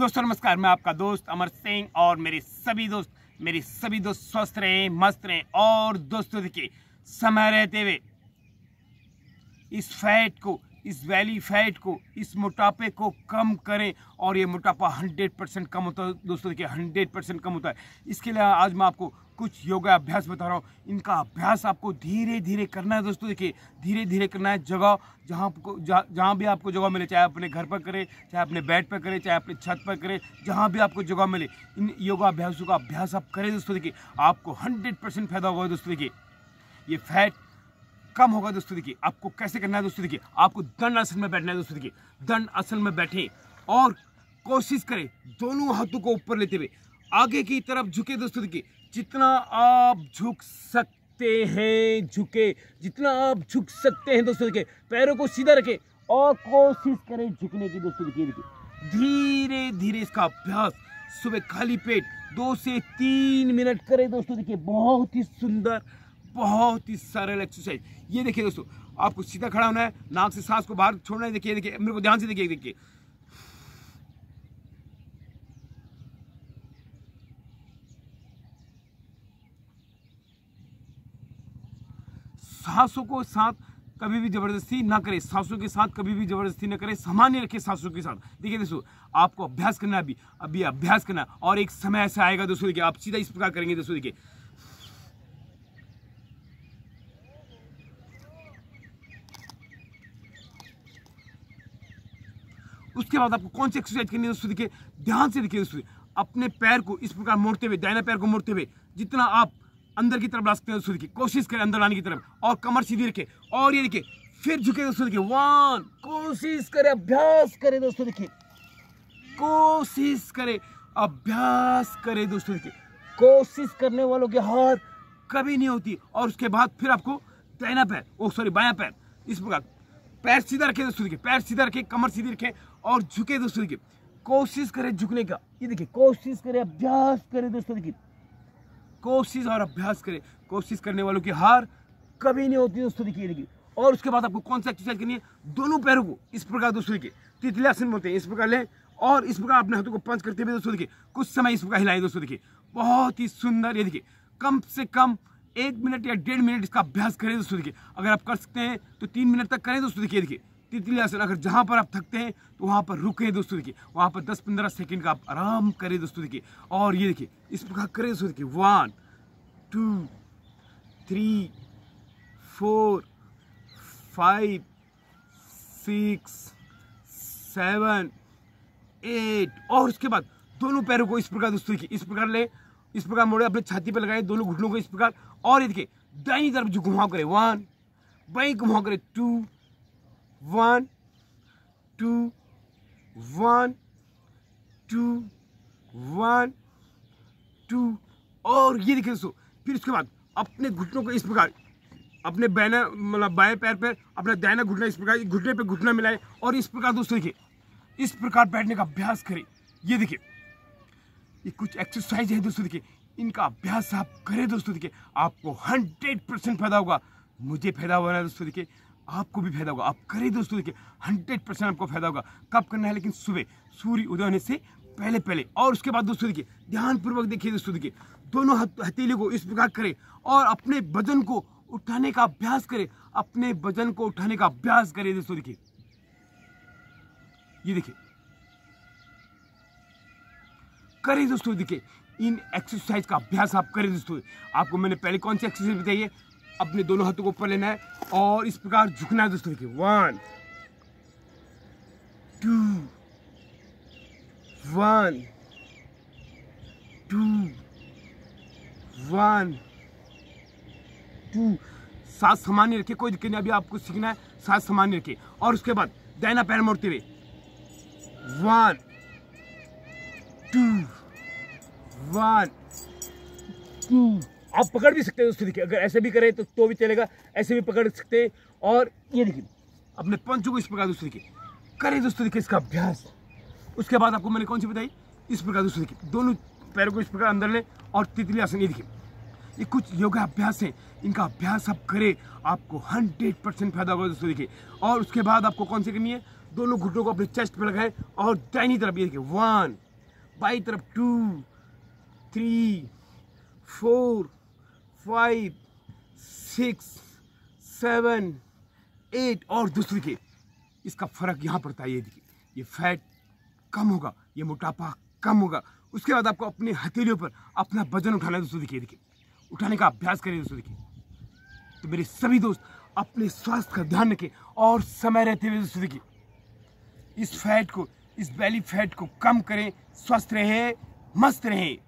दोस्तों नमस्कार मैं आपका दोस्त अमर सिंह और मेरे सभी दोस्त मेरे सभी दोस्त स्वस्थ रहें मस्त रहें और दोस्तों देखिए समय रहते हुए इस फैट को इस वैली फैट को इस मोटापे को कम करें और ये मोटापा 100 परसेंट कम होता है दोस्तों देखिए 100 परसेंट कम होता है इसके लिए आज मैं आपको कुछ योगा अभ्यास बता रहा हूँ इनका अभ्यास आपको धीरे धीरे करना है दोस्तों देखिए धीरे धीरे करना है जगह जहाँ आपको जहाँ भी आपको जगह मिले चाहे अपने घर पर करें चाहे अपने बेड पर करें चाहे अपने छत पर करें जहाँ भी आपको जगह मिले इन योगा अभ्यासों का अभ्यास आप करें दोस्तों देखिए आपको हंड्रेड परसेंट फायदा होगा दोस्तों देखिए ये फैट कम होगा दोस्तों देखिए आपको कैसे करना है दोस्तों देखिए आपको दंड आसन में बैठना है दोस्तों देखिए दंड आसन में बैठे और कोशिश करें दोनों हाथों को ऊपर लेते हुए आगे की तरफ झुके दोस्तों देखिए जितना आप झुक सकते हैं झुके जितना आप झुक सकते हैं दोस्तों देखिए पैरों को सीधा रखें और कोशिश करें झुकने की दोस्तों देखिए देखिए धीरे धीरे इसका अभ्यास सुबह खाली पेट दो से तीन मिनट करें दोस्तों देखिए बहुत ही सुंदर बहुत ही सरल एक्सरसाइज ये देखिए दोस्तों आपको सीधा खड़ा होना है नाक से सांस को बाहर छोड़ना है देखिए देखिए मेरे को ध्यान से देखिए देखिए सांसों को साथ कभी भी जबरदस्ती ना करें सांसों के साथ कभी भी जबरदस्ती ना करें सामान्य रखें सांसों के साथ देखिए दोस्तों आपको अभ्यास करना है अभी अभी अभ्यास करना और एक समय ऐसा आएगा दोस्तों देखिए आप सीधा इस प्रकार करेंगे दोस्तों देखिए उसके बाद आपको कौन सी एक्सरसाइज करनी है उसको देखिए ध्यान से देखिए उसको अपने पैर को इस प्रकार मोड़ते हुए दाहिना पैर को मोड़ते हुए जितना आप अंदर की तरफ ला सकते हैं उसको देखिए कोशिश करें अंदर लाने की तरफ और कमर सीधी रखें और ये देखिए फिर झुके दोस्तों देखिए वन कोशिश करें अभ्यास करें दोस्तों देखिए कोशिश करें अभ्यास करें दोस्तों देखिए कोशिश करने वालों की हार कभी नहीं होती और उसके बाद फिर आपको दाहिना पैर ओ सॉरी बाया पैर इस प्रकार पैर सीधा रखें दोस्तों देखिए पैर सीधा रखें कमर सीधी रखें और झुके दोस्तों देखिए कोशिश करें झुकने का ये देखिए कोशिश करें अभ्यास करें दोस्तों देखिए कोशिश और अभ्यास करें कोशिश करने वालों की हार कभी नहीं होती दोस्तों देखिए देखिए और उसके बाद आपको कौन सा एक्सरसाइज करनी है दोनों पैरों को इस प्रकार दोस्तों देखिए तितलासन बोलते हैं इस प्रकार लें और इस प्रकार अपने हाथों को पंच करते हुए दोस्तों देखिए कुछ समय इस प्रकार हिलाए दोस्तों देखिए बहुत ही सुंदर ये देखिए कम से कम एक मिनट या डेढ़ मिनट इसका अभ्यास करें दोस्तों देखिए अगर आप कर सकते हैं तो तीन मिनट तक करें दोस्तों देखिए देखिए तितलियाँ से अगर जहाँ पर आप थकते हैं तो वहाँ पर रुके दोस्तों देखिए वहाँ पर 10-15 सेकंड का आप आराम करें दोस्तों देखिए और ये देखिए इस प्रकार करें दोस्तों देखिए one two three four five six seven eight और उसके बाद दोनों पैरों को इस प्रकार दोस्तों देखिए इस प्रकार ले इस प्रकार मोड़े अपने छाती पर लगाए दोनों घुटनों को इस प्रकार और ये देखिए दाई तरफ जो घुमाव करें वन बाई घुमाव करें two one two one two one two और ये देखिए दोस्तों फिर उसके बाद अपने घुटनों को इस प्रकार अपने बैना मतलब बाएं पैर पर अपना दाहिना घुटना इस प्रकार घुटने पे घुटना मिलाए और इस प्रकार दोस्तों देखिए इस प्रकार बैठने का अभ्यास करें ये देखिए ये कुछ एक्सरसाइज है दोस्तों देखिए इनका अभ्यास आप करें दोस्तों देखिए आपको हंड्रेड परसेंट फायदा होगा मुझे फायदा हो रहा है दोस्तों देखिए आपको भी फायदा होगा आप करें दोस्तों देखिए हंड्रेड परसेंट आपको फायदा होगा कब करना है लेकिन सुबह सूर्य उदय होने से पहले पहले और उसके बाद दोस्तों देखिए ध्यानपूर्वक देखिए दोस्तों देखिए दोनों हथेली को इस प्रकार करें और अपने वजन को उठाने का अभ्यास करें अपने वजन को उठाने का अभ्यास करें दोस्तों देखिए ये देखिए करें दोस्तों देखिए इन एक्सरसाइज का अभ्यास आप करें दोस्तों आपको मैंने पहले कौन सी एक्सरसाइज बताई है अपने दोनों हाथों को ऊपर लेना है और इस प्रकार झुकना है दोस्तों देखिए one two one two one two सांस सामान्य रखे कोई दिक्कत नहीं अभी आपको सीखना है सांस सामान्य रखे और उसके बाद दाहिना पैर मोड़ते हुए वन टू वन टू आप पकड़ भी सकते हैं दोस्तों देखिए अगर ऐसे भी करें तो तो भी चलेगा ऐसे भी पकड़ सकते हैं और ये देखिए अपने पंचों को इस प्रकार दोस्तों देखिए करें दोस्तों देखिए इसका अभ्यास उसके बाद आपको मैंने कौन सी बताई इस प्रकार दोस्तों देखिए दोनों पैरों को इस प्रकार अंदर लें और तितली आसन ये देखिए ये कुछ योगा अभ्यास है इनका अभ्यास आप करें आपको हंड्रेड परसेंट फायदा होगा दोस्तों देखिए और उसके बाद आपको कौन सी करनी है दोनों घुटनों को अपने चेस्ट पर लगाए और दाहिनी तरफ ये देखिए वन बाई तरफ two three four five six seven eight और दूसरे के इसका फ़र्क यहाँ पड़ता है ये देखिए ये फैट कम होगा ये मोटापा कम होगा उसके बाद आपको अपने हथेलियों पर अपना वजन उठाना है दोस्तों देखिए देखिए उठाने का अभ्यास करें दोस्तों देखिए तो मेरे सभी दोस्त अपने स्वास्थ्य का ध्यान रखें और समय रहते हुए दोस्तों देखिए इस फैट को इस बैली फैट को कम करें स्वस्थ रहें मस्त रहें